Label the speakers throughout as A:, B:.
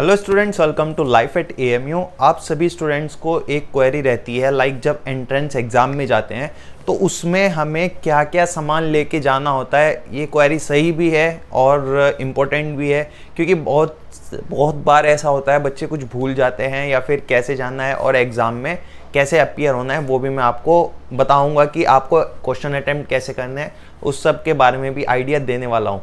A: hello students welcome to life at A आप सभी students को एक क्वेरी रहती है लाइक like जब एंट्रेंस एग्ज़ाम में जाते हैं तो उसमें हमें क्या क्या सामान लेके जाना होता है ये क्वेरी सही भी है और इम्पोर्टेंट भी है क्योंकि बहुत बहुत बार ऐसा होता है बच्चे कुछ भूल जाते हैं या फिर कैसे जाना है और एग्ज़ाम में कैसे अपियर होना है वो भी मैं आपको बताऊँगा कि आपको क्वेश्चन अटैम्प्ट कैसे करना है उस सब के बारे में भी आइडिया देने वाला हूँ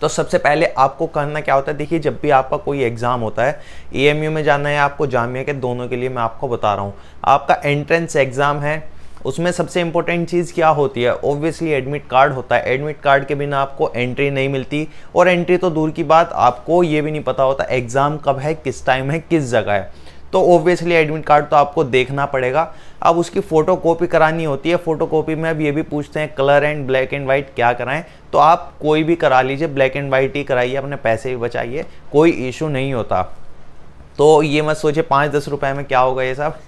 A: तो सबसे पहले आपको करना क्या होता है देखिए जब भी आपका कोई एग्ज़ाम होता है ए में जाना है आपको जामिया के दोनों के लिए मैं आपको बता रहा हूँ आपका एंट्रेंस एग्ज़ाम है उसमें सबसे इंपॉर्टेंट चीज़ क्या होती है ऑब्वियसली एडमिट कार्ड होता है एडमिट कार्ड के बिना आपको एंट्री नहीं मिलती और एंट्री तो दूर की बात आपको ये भी नहीं पता होता एग्ज़ाम कब है किस टाइम है किस जगह है तो ऑब्वियसली एडमिट कार्ड तो आपको देखना पड़ेगा अब उसकी फ़ोटो कॉपी करानी होती है फ़ोटो कॉपी में अब ये भी पूछते हैं colour and black and white क्या कराएं तो आप कोई भी करा लीजिए ब्लैक एंड वाइट ही कराइए अपने पैसे भी बचाइए कोई इशू नहीं होता तो ये मत सोचिए पाँच दस रुपये में क्या होगा ये सब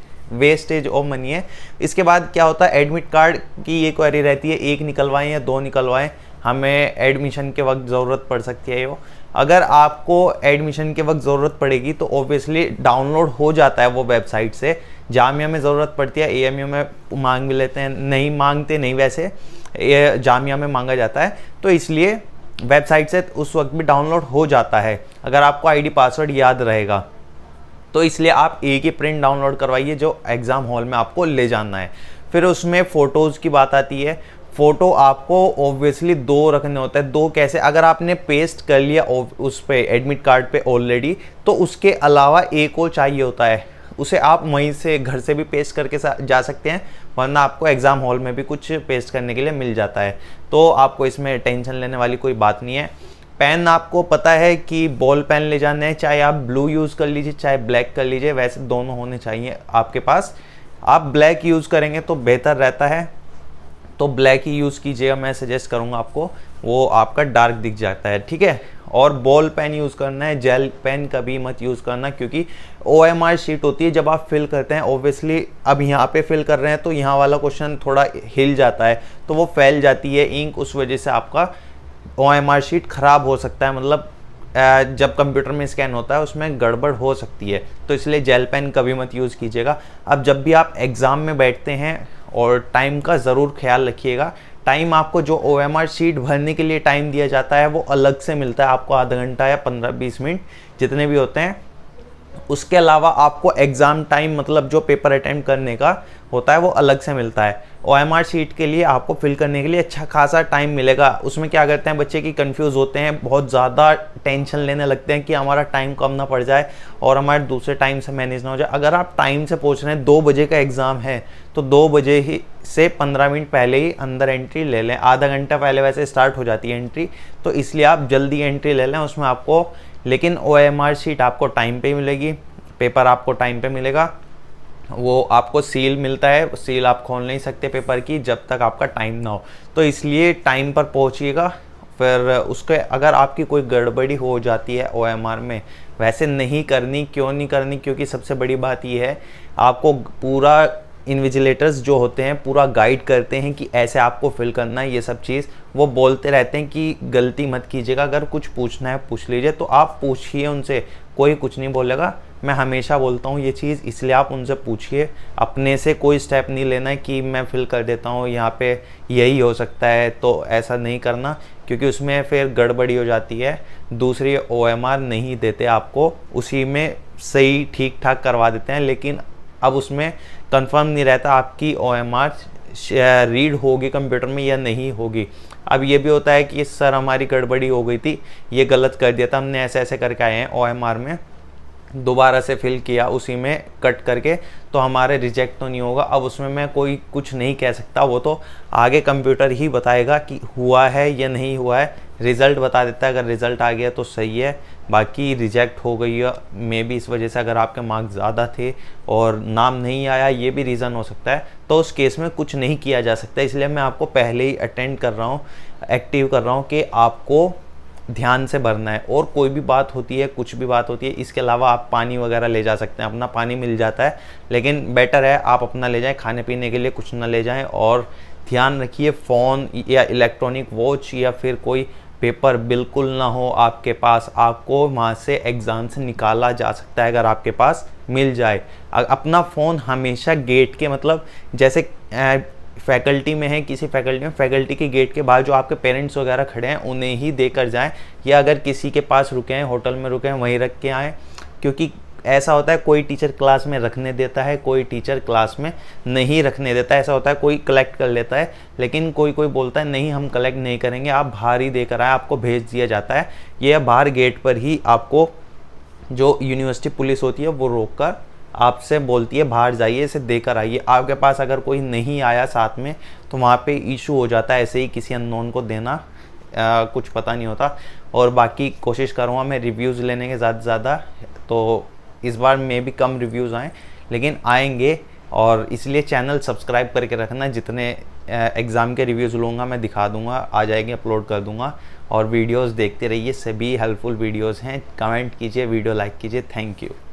A: वेस्टेज ऑफ मनी है इसके बाद क्या होता है एडमिट कार्ड की ये क्वेरी रहती है एक निकलवाएं या दो निकलवाएं हमें एडमिशन के वक्त ज़रूरत पड़ सकती है ये अगर आपको एडमिशन के वक्त ज़रूरत पड़ेगी तो ऑब्वियसली डाउनलोड हो जाता है वो वेबसाइट से जामिया में ज़रूरत पड़ती है ए में मांग भी लेते हैं नहीं मांगते नहीं वैसे जामिया में मांगा जाता है तो इसलिए वेबसाइट से उस वक्त भी डाउनलोड हो जाता है अगर आपको आईडी पासवर्ड याद रहेगा तो इसलिए आप एक ही प्रिंट डाउनलोड करवाइए जो एग्ज़ाम हॉल में आपको ले जाना है फिर उसमें फ़ोटोज़ की बात आती है फ़ोटो आपको ऑब्वियसली दो रखने होते हैं दो कैसे अगर आपने पेस्ट कर लिया उस पर एडमिट कार्ड पे ऑलरेडी तो उसके अलावा एक और चाहिए होता है उसे आप वहीं से घर से भी पेस्ट करके जा सकते हैं वरना आपको एग्ज़ाम हॉल में भी कुछ पेस्ट करने के लिए मिल जाता है तो आपको इसमें टेंशन लेने वाली कोई बात नहीं है पेन आपको पता है कि बॉल पेन ले जाना है चाहे आप ब्लू यूज़ कर लीजिए चाहे ब्लैक कर लीजिए वैसे दोनों होने चाहिए आपके पास आप ब्लैक यूज़ करेंगे तो बेहतर रहता है तो ब्लैक ही यूज़ कीजिएगा मैं सजेस्ट करूँगा आपको वो आपका डार्क दिख जाता है ठीक है और बॉल पेन यूज़ करना है जेल पेन कभी मत यूज़ करना क्योंकि ओ एम आर शीट होती है जब आप फिल करते हैं ओबियसली अब यहाँ पे फिल कर रहे हैं तो यहाँ वाला क्वेश्चन थोड़ा हिल जाता है तो वो फैल जाती है इंक उस वजह से आपका ओ एम आर शीट ख़राब हो सकता है मतलब जब कंप्यूटर में स्कैन होता है उसमें गड़बड़ हो सकती है तो इसलिए जेल पेन कभी मत यूज़ कीजिएगा अब जब भी आप एग्ज़ाम में बैठते हैं और टाइम का ज़रूर ख्याल रखिएगा टाइम आपको जो ओ एम आर शीट भरने के लिए टाइम दिया जाता है वो अलग से मिलता है आपको आधा घंटा या पंद्रह बीस मिनट जितने भी होते हैं उसके अलावा आपको एग्ज़ाम टाइम मतलब जो पेपर अटैम्प्ट करने का होता है वो अलग से मिलता है ओ एम आर सीट के लिए आपको फिल करने के लिए अच्छा खासा टाइम मिलेगा उसमें क्या करते हैं बच्चे की कंफ्यूज होते हैं बहुत ज़्यादा टेंशन लेने लगते हैं कि हमारा टाइम कम ना पड़ जाए और हमारे दूसरे टाइम से मैनेज ना हो जाए अगर आप टाइम से पहुँच रहे हैं दो बजे का एग्ज़ाम है तो दो बजे ही से पंद्रह मिनट पहले ही अंदर एंट्री ले लें आधा घंटा पहले वैसे स्टार्ट हो जाती है एंट्री तो इसलिए आप जल्दी एंट्री ले लें उसमें आपको लेकिन ओ शीट आपको टाइम पे मिलेगी पेपर आपको टाइम पे मिलेगा वो आपको सील मिलता है सील आप खोल नहीं सकते पेपर की जब तक आपका टाइम ना हो तो इसलिए टाइम पर पहुँचिएगा फिर उसके अगर आपकी कोई गड़बड़ी हो जाती है ओ में वैसे नहीं करनी क्यों नहीं करनी क्योंकि सबसे बड़ी बात यह है आपको पूरा इन्विजिलेटर्स जो होते हैं पूरा गाइड करते हैं कि ऐसे आपको फिल करना है ये सब चीज़ वो बोलते रहते हैं कि गलती मत कीजिएगा अगर कुछ पूछना है पूछ लीजिए तो आप पूछिए उनसे कोई कुछ नहीं बोलेगा मैं हमेशा बोलता हूँ ये चीज़ इसलिए आप उनसे पूछिए अपने से कोई स्टेप नहीं लेना है कि मैं फिल कर देता हूँ यहाँ पे यही हो सकता है तो ऐसा नहीं करना क्योंकि उसमें फिर गड़बड़ी हो जाती है दूसरी ओ नहीं देते आपको उसी में सही ठीक ठाक करवा देते हैं लेकिन अब उसमें कंफर्म नहीं रहता आपकी ओ एम आर रीड होगी कंप्यूटर में या नहीं होगी अब ये भी होता है कि सर हमारी गड़बड़ी हो गई थी ये गलत कर दिया था हमने ऐसे ऐसे करके आए हैं ओ एम आर में दोबारा से फिल किया उसी में कट करके तो हमारे रिजेक्ट तो नहीं होगा अब उसमें मैं कोई कुछ नहीं कह सकता वो तो आगे कंप्यूटर ही बताएगा कि हुआ है या नहीं हुआ है रिज़ल्ट बता देता है अगर रिज़ल्ट आ गया तो सही है बाकी रिजेक्ट हो गई है मे भी इस वजह से अगर आपके मार्क्स ज़्यादा थे और नाम नहीं आया ये भी रीज़न हो सकता है तो उस केस में कुछ नहीं किया जा सकता इसलिए मैं आपको पहले ही अटेंड कर रहा हूँ एक्टिव कर रहा हूँ कि आपको ध्यान से भरना है और कोई भी बात होती है कुछ भी बात होती है इसके अलावा आप पानी वगैरह ले जा सकते हैं अपना पानी मिल जाता है लेकिन बेटर है आप अपना ले जाएं खाने पीने के लिए कुछ ना ले जाएं और ध्यान रखिए फ़ोन या इलेक्ट्रॉनिक वॉच या फिर कोई पेपर बिल्कुल ना हो आपके पास आपको वहाँ से एग्ज़ाम से निकाला जा सकता है अगर आपके पास मिल जाए अपना फ़ोन हमेशा गेट के मतलब जैसे फैकल्टी में है किसी फैकल्टी में फैकल्टी के गेट के बाहर जो आपके पेरेंट्स वगैरह खड़े हैं उन्हें ही देकर जाएं या अगर किसी के पास रुके हैं होटल में रुके हैं वहीं रख के आएँ क्योंकि ऐसा होता है कोई टीचर क्लास में रखने देता है कोई टीचर क्लास में नहीं रखने देता ऐसा होता है कोई कलेक्ट कर लेता है लेकिन कोई कोई बोलता है नहीं हम कलेक्ट नहीं करेंगे आप बाहर ही देकर आए आपको भेज दिया जाता है यह बाहर गेट पर ही आपको जो यूनिवर्सिटी पुलिस होती है वो रोक कर आपसे बोलती है बाहर जाइए इसे देकर आइए आपके पास अगर कोई नहीं आया साथ में तो वहाँ पे इशू हो जाता है ऐसे ही किसी अननोन को देना आ, कुछ पता नहीं होता और बाकी कोशिश करूँगा मैं रिव्यूज़ लेने के ज़्यादा से ज़्यादा तो इस बार मे भी कम रिव्यूज़ आएँ लेकिन आएंगे और इसलिए चैनल सब्सक्राइब करके रखना जितने एग्ज़ाम के रिव्यूज़ लूँगा मैं दिखा दूँगा आ जाएंगे अपलोड कर दूँगा और वीडियोस देखते रहिए सभी हेल्पफुल वीडियोस हैं कमेंट कीजिए वीडियो लाइक कीजिए थैंक यू